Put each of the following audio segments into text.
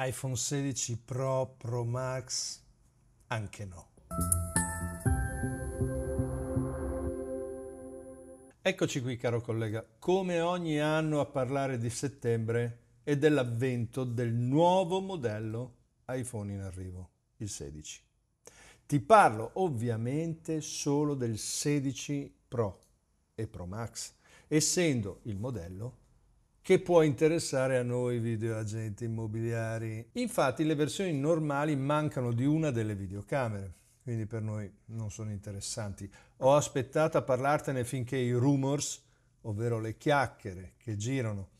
iPhone 16 Pro, Pro Max, anche no. Eccoci qui caro collega, come ogni anno a parlare di settembre e dell'avvento del nuovo modello iPhone in arrivo, il 16. Ti parlo ovviamente solo del 16 Pro e Pro Max, essendo il modello che può interessare a noi videoagenti immobiliari. Infatti le versioni normali mancano di una delle videocamere, quindi per noi non sono interessanti. Ho aspettato a parlartene finché i rumors, ovvero le chiacchiere che girano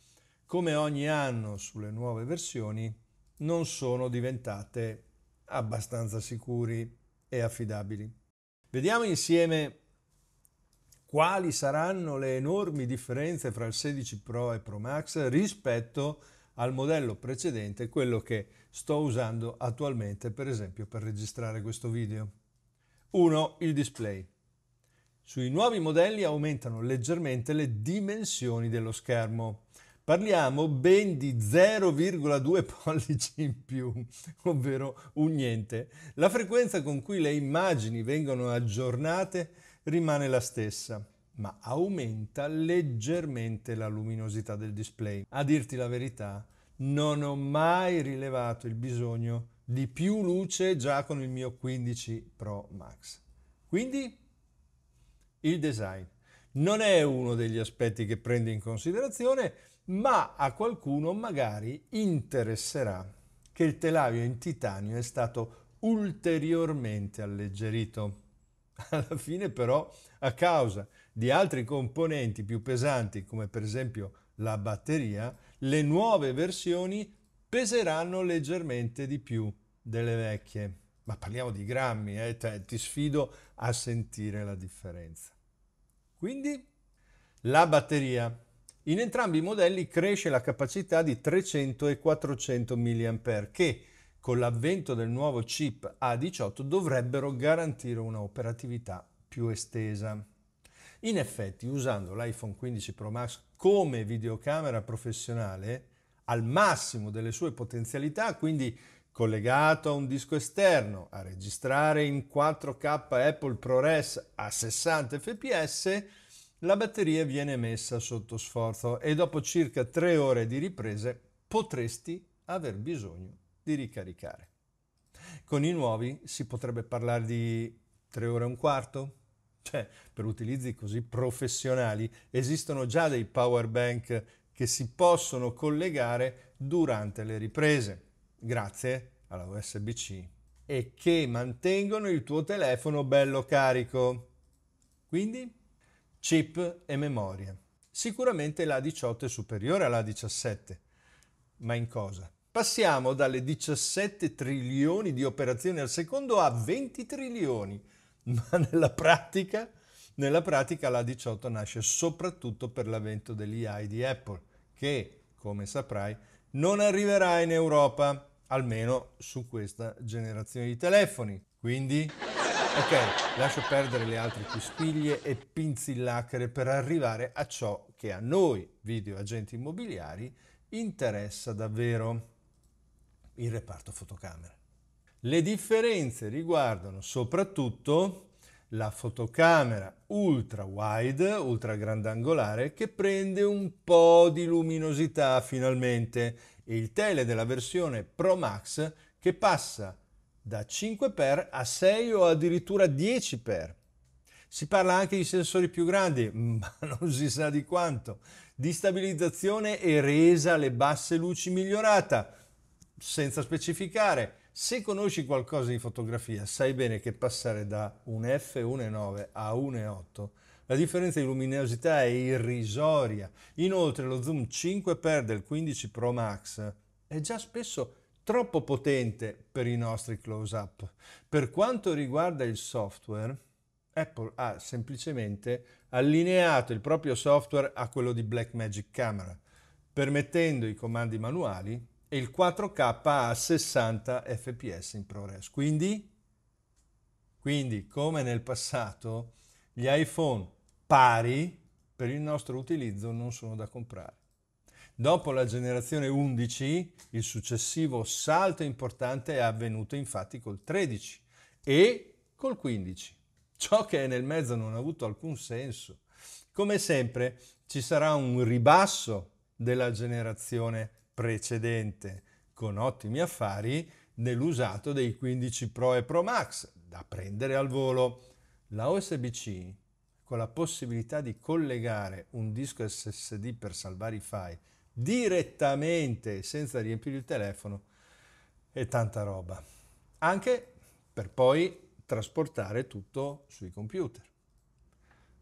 come ogni anno sulle nuove versioni, non sono diventate abbastanza sicuri e affidabili. Vediamo insieme quali saranno le enormi differenze fra il 16 Pro e Pro Max rispetto al modello precedente, quello che sto usando attualmente per esempio per registrare questo video. 1. Il display. Sui nuovi modelli aumentano leggermente le dimensioni dello schermo. Parliamo ben di 0,2 pollici in più, ovvero un niente. La frequenza con cui le immagini vengono aggiornate rimane la stessa ma aumenta leggermente la luminosità del display. A dirti la verità, non ho mai rilevato il bisogno di più luce già con il mio 15 Pro Max. Quindi il design non è uno degli aspetti che prendo in considerazione, ma a qualcuno magari interesserà che il telaio in titanio è stato ulteriormente alleggerito. Alla fine però, a causa di altri componenti più pesanti, come per esempio la batteria, le nuove versioni peseranno leggermente di più delle vecchie. Ma parliamo di grammi, eh? Cioè, ti sfido a sentire la differenza. Quindi la batteria. In entrambi i modelli cresce la capacità di 300 e 400 mAh che con l'avvento del nuovo chip A18 dovrebbero garantire una operatività più estesa. In effetti, usando l'iPhone 15 Pro Max come videocamera professionale, al massimo delle sue potenzialità, quindi collegato a un disco esterno, a registrare in 4K Apple ProRes a 60 fps, la batteria viene messa sotto sforzo e dopo circa 3 ore di riprese potresti aver bisogno di ricaricare. Con i nuovi si potrebbe parlare di 3 ore e un quarto? Cioè, per utilizzi così professionali esistono già dei power bank che si possono collegare durante le riprese, grazie alla USB-C, e che mantengono il tuo telefono bello carico. Quindi, chip e memoria. Sicuramente la 18 è superiore alla 17, ma in cosa? Passiamo dalle 17 trilioni di operazioni al secondo a 20 trilioni, ma nella pratica, nella pratica la 18 nasce soprattutto per l'avvento dell'IA di Apple, che, come saprai, non arriverà in Europa, almeno su questa generazione di telefoni. Quindi, ok, lascio perdere le altre cuspiglie e pinzillacre per arrivare a ciò che a noi, video agenti immobiliari, interessa davvero il reparto fotocamera. Le differenze riguardano soprattutto la fotocamera ultra wide, ultra grandangolare, che prende un po' di luminosità finalmente, e il tele della versione Pro Max che passa da 5x a 6 o addirittura 10x. Si parla anche di sensori più grandi, ma non si sa di quanto, di stabilizzazione e resa alle basse luci migliorata, senza specificare, se conosci qualcosa di fotografia, sai bene che passare da un F1.9 a 1.8 la differenza di luminosità è irrisoria. Inoltre lo zoom 5x del 15 Pro Max è già spesso troppo potente per i nostri close-up. Per quanto riguarda il software, Apple ha semplicemente allineato il proprio software a quello di Blackmagic Camera, permettendo i comandi manuali e il 4K a 60 fps in ProRes. Quindi, quindi, come nel passato, gli iPhone pari per il nostro utilizzo non sono da comprare. Dopo la generazione 11, il successivo salto importante è avvenuto infatti col 13 e col 15. Ciò che è nel mezzo non ha avuto alcun senso. Come sempre ci sarà un ribasso della generazione precedente con ottimi affari nell'usato dei 15 Pro e Pro Max da prendere al volo. La USB-C con la possibilità di collegare un disco SSD per salvare i file direttamente senza riempire il telefono e tanta roba. Anche per poi trasportare tutto sui computer.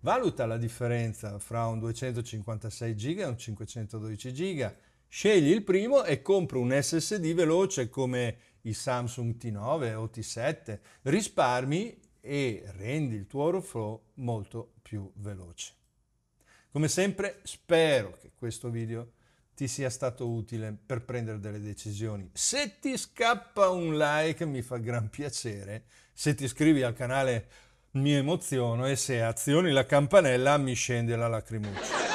Valuta la differenza fra un 256 GB e un 512 GB Scegli il primo e compro un SSD veloce come i Samsung T9 o T7, risparmi e rendi il tuo workflow molto più veloce. Come sempre spero che questo video ti sia stato utile per prendere delle decisioni. Se ti scappa un like mi fa gran piacere, se ti iscrivi al canale mi emoziono e se azioni la campanella mi scende la lacrimuccia.